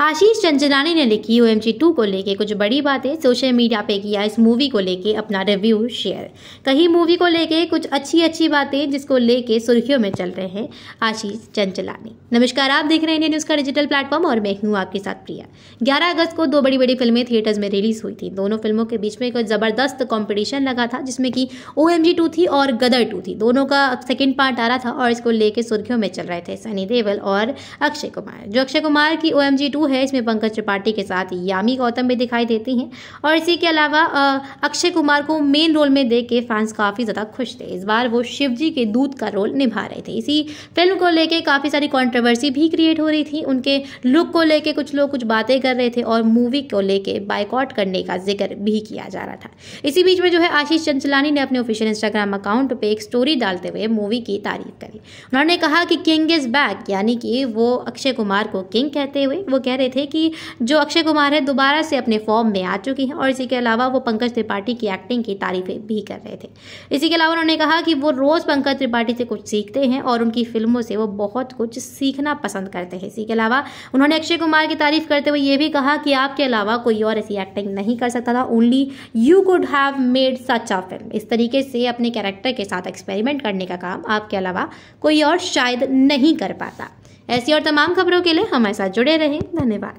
आशीष चंचलानी ने लिखी O M G to को लेके कुछ बड़ी बातें सोशल मीडिया पे किया इस मूवी को लेके अपना रिव्यू शेयर कहीं मूवी को लेके कुछ अच्छी अच्छी बातें जिसको लेके सुर्खियों में चल रहे हैं आशीष चंचलानी नमस्कार आप देख रहे हैं इंडिया न्यूज़ का डिजिटल प्लेटफॉर्म और मैं हूँ आपके साथ प्रिया ग्यारह अगस्त को दो बड़ी बड़ी फिल्में थिएटर्स में रिलीज हुई थी दोनों फिल्मों के बीच में एक ज़बरदस्त कॉम्पिटिशन लगा था जिसमें कि ओ एम जी टू थी और गदर टू थी दोनों का सेकेंड पार्ट आ रहा था और इसको लेके सुर्खियों में चल रहे थे सनी देवल और अक्षय कुमार जो अक्षय कुमार की ओ एम जी टू है इसमें पंकज त्रिपाठी के साथ यामी गौतम भी दिखाई देती हैं और इसी के अलावा अक्षय कुमार को मेन रोल में देख के फैंस काफ़ी ज़्यादा खुश थे इस बार वो शिवजी के दूत का रोल निभा रहे थे इसी फिल्म को लेकर काफ़ी सारी कॉन्ट्रोवर्सी भी क्रिएट हो रही थी उनके लुक को लेकर कुछ लोग कुछ बातें कर रहे थे और मूवी को लेकर बाइकआउट करने का जिक्र भी किया जा रहा था इसी बीच में जो है आशीष चंचलानी ने अपने ऑफिशियल इंस्टाग्राम अकाउंट पे एक स्टोरी डालते हुए मूवी की तारीफ करी उन्होंने कहा कि किंग इज़ बैक यानी कि वो अक्षय कुमार को किंग कहते हुए वो कह रहे थे कि जो अक्षय कुमार है दोबारा से अपने फॉर्म में आ चुके हैं और इसी के अलावा वो पंकज त्रिपाठी की एक्टिंग की तारीफें भी कर रहे थे इसी के अलावा उन्होंने कहा कि वो रोज़ पंकज त्रिपाठी से कुछ सीखते हैं और उनकी फिल्मों से वो बहुत कुछ सीखना पसंद करते हैं इसी के अलावा उन्होंने अक्षय कुमार की तारीफ करते हुए ये भी कहा कि आपके अलावा कोई और ऐसी एक्टिंग नहीं कर सकता था only you could have made such a film इस तरीके से अपने कैरेक्टर के साथ एक्सपेरिमेंट करने का काम आपके अलावा कोई और शायद नहीं कर पाता ऐसी और तमाम खबरों के लिए हमारे साथ जुड़े रहें धन्यवाद